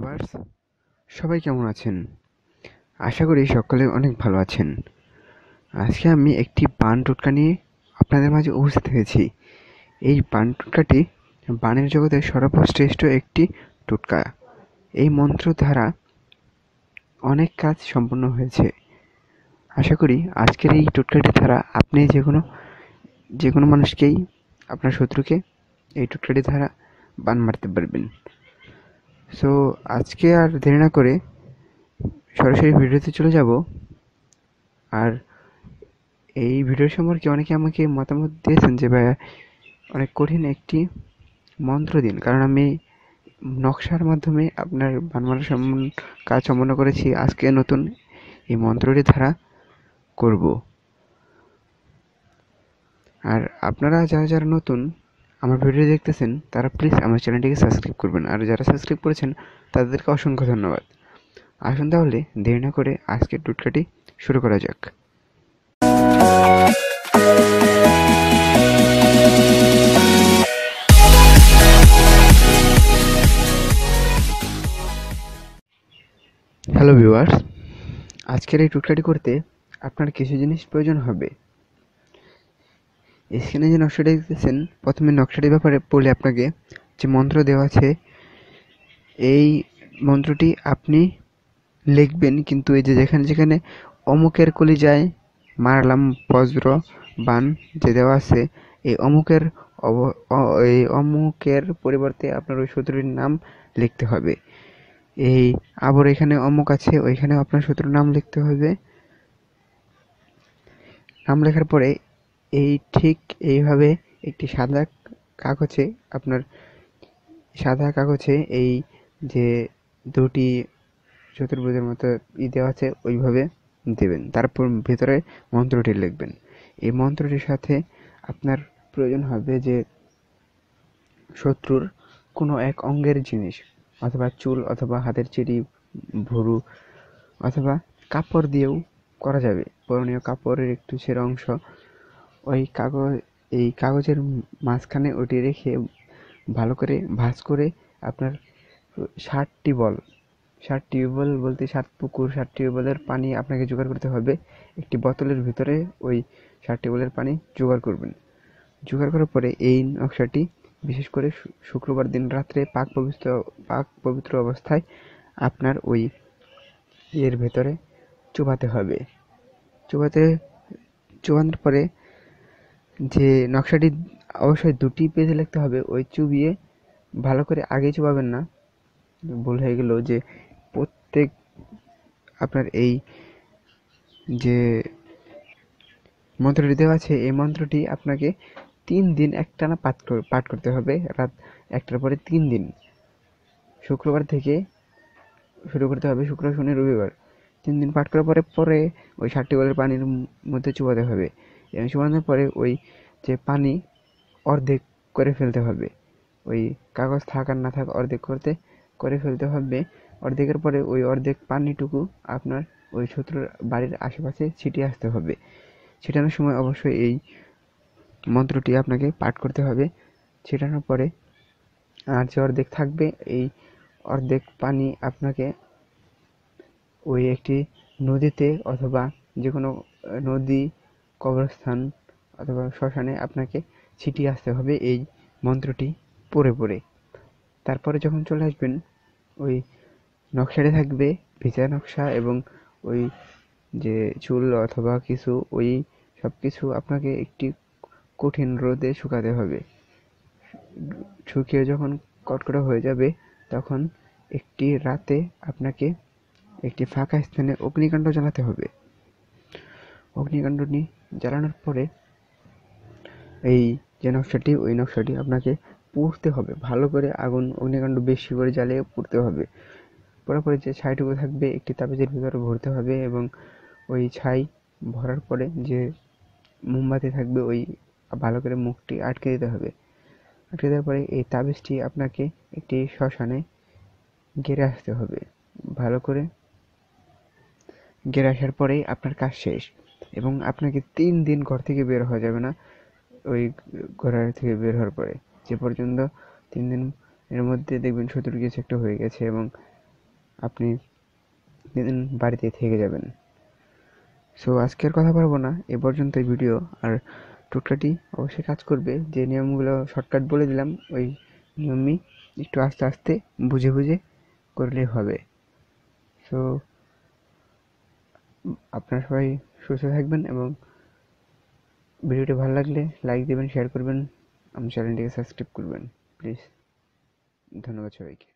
viewers সবাই কেমন আছেন আশা করি সকলে অনেক ভালো আছেন আজকে আমি একটি বান টোটকা নিয়ে আপনাদের মাঝে উপস্থিত হয়েছি এই বান টোটকাটি বানের জগতে সর্বশ্রেষ্ঠ একটি টোটকা এই মন্ত্র দ্বারা অনেক কাজ সম্পন্ন হয়েছে আশা করি আজকের এই টোটকাটি দ্বারা আপনি যে কোনো যে কোনো মানুষকেই আপনার শত্রুকে এই টোটকাটি দ্বারা বান মারতে পারবেন সো আজকে আর দেরি না করে সরাসরি ভিডিওতে চলে যাব আর এই ভিডিও সম্পর্কে অনেকে আমাকে মতামত দিয়েছেন যে ভাই অনেক কঠিন একটি মন্ত্র দিন কারণ আমি নকশার মাধ্যমে আপনার বানমালা সম কাজ সম্পন্ন করেছি আজকে নতুন এই মন্ত্রটি ধারা করব আর আপনারা যারা যারা নতুন আমার ভিডিও দেখতেছেন তারা প্লিজ আমার চ্যানেলটিকে সাবস্ক্রাইব করবেন আর যারা সাবস্ক্রাইব করেছেন তাদেরকে অসংখ্য ধন্যবাদ আসুন তাহলে দেরি না করে আজকের টুটকাটি শুরু করা যাক হ্যালো ভিউয়ার্স আজকের এই টুটকাটি করতে আপনার কিছু জিনিস প্রয়োজন হবে এখানে যে নকশাটি দেখতেছেন প্রথমে নকশাটির ব্যাপারে বলি আপনাকে যে মন্ত্র দেওয়া আছে এই মন্ত্রটি আপনি লিখবেন কিন্তু এই যে যেখানে যেখানে অমুকের কলি যায় মারলাম বজ্র বান যে দেওয়া আছে এই অমুকের এই অমুকের পরিবর্তে আপনার ওই শত্রুটির নাম লিখতে হবে এই আবার এখানে অমুক আছে ওইখানে আপনার শত্রুর নাম লিখতে হবে নাম লেখার পরে এই ঠিক এইভাবে একটি সাদা কাগজে আপনার সাদা কাগজে এই যে দুটি চতুর্ভুজের মতো ই দেওয়া আছে ওইভাবে দেবেন তারপর ভেতরে মন্ত্রটি লিখবেন এই মন্ত্রটির সাথে আপনার প্রয়োজন হবে যে শত্রুর কোনো এক অঙ্গের জিনিস অথবা চুল অথবা হাতের চিড়ি ভুরু অথবা কাপড় দিয়েও করা যাবে পরনীয় কাপড়ের একটু সেরা অংশ ওই কাগজ এই কাগজের মাঝখানে ওটি রেখে ভালো করে ভাঁজ করে আপনার ষাটটি বল ষাট টিউবওয়েল বলতে সাত পুকুর ষাট টিউবওয়েলের পানি আপনাকে জোগাড় করতে হবে একটি বোতলের ভিতরে ওই ষাট টিউবওয়েলের পানি জোগাড় করবেন জোগাড় করার পরে এই নকশাটি বিশেষ করে শুক্রবার দিন রাত্রে পাক পবিত্র পাক পবিত্র অবস্থায় আপনার ওই এর ভেতরে চুবাতে হবে চুবাতে চুবানোর পরে যে নকশাটি অবশ্যই দুটি পেজে লিখতে হবে ওই চুবিয়ে ভালো করে আগে চুবাবেন না ভুল হয়ে গেল যে প্রত্যেক আপনার এই যে মন্ত্রটি দেওয়া আছে এই মন্ত্রটি আপনাকে তিন দিন একটানা পাঠ পাঠ করতে হবে রাত একটার পরে তিন দিন শুক্রবার থেকে শুরু করতে হবে শুক্র শনি রবিবার তিন দিন পাঠ করার পরে পরে ওই ষাটটি বলের পানির মধ্যে চুবাতে হবে শুকানোর পরে ওই যে পানি অর্ধেক করে ফেলতে হবে ওই কাগজ থাক আর না থাক অর্ধেক করতে করে ফেলতে হবে অর্ধেকের পরে ওই অর্ধেক পানিটুকু আপনার ওই শত্রুর বাড়ির আশেপাশে ছিটিয়ে আসতে হবে ছিটানোর সময় অবশ্যই এই মন্ত্রটি আপনাকে পাঠ করতে হবে ছিটানোর পরে আর যে অর্ধেক থাকবে এই অর্ধেক পানি আপনাকে ওই একটি নদীতে অথবা যে কোনো নদী কবরস্থান অথবা শ্মশানে আপনাকে ছিটিয়ে আসতে হবে এই মন্ত্রটি পড়ে পড়ে তারপরে যখন চলে আসবেন ওই নকশাটি থাকবে ভিজা নকশা এবং ওই যে চুল অথবা কিছু ওই সব কিছু আপনাকে একটি কঠিন রোদে শুকাতে হবে শুকিয়ে যখন কটকটা হয়ে যাবে তখন একটি রাতে আপনাকে একটি ফাঁকা স্থানে অগ্নিকাণ্ড জ্বালাতে হবে অগ্নিকাণ্ডটি জ্বালানোর পরে এই যে নকশাটি ওই নকশাটি আপনাকে পুড়তে হবে ভালো করে আগুন অগ্নিকাণ্ড বেশি করে জ্বালিয়ে পুড়তে হবে পরার পরে যে ছাইটুকু থাকবে একটি তাবিজের ভিতরে ভরতে হবে এবং ওই ছাই ভরার পরে যে মোমবাতি থাকবে ওই ভালো করে মুখটি আটকে দিতে হবে আটকে দেওয়ার পরে এই তাবিজটি আপনাকে একটি শ্মশানে ঘেরে আসতে হবে ভালো করে ঘেরে আসার পরেই আপনার কাজ শেষ এবং আপনাকে তিন দিন ঘর থেকে বের হওয়া যাবে না ওই ঘোরার থেকে বের হওয়ার পরে যে পর্যন্ত তিন দিন এর মধ্যে দেখবেন শত্রু কিছু একটা হয়ে গেছে এবং আপনি তিন দিন বাড়িতে থেকে যাবেন সো আজকের কথা বলবো না এ পর্যন্ত ভিডিও আর টুকটাটি অবশ্যই কাজ করবে যে নিয়মগুলো শর্টকাট বলে দিলাম ওই নিয়মই একটু আস্তে আস্তে বুঝে বুঝে করলে হবে সো আপনার সবাই সুস্থ থাকবেন এবং ভিডিওটি ভালো লাগলে লাইক দেবেন শেয়ার করবেন আমার চ্যানেলটিকে সাবস্ক্রাইব করবেন প্লিজ ধন্যবাদ সবাইকে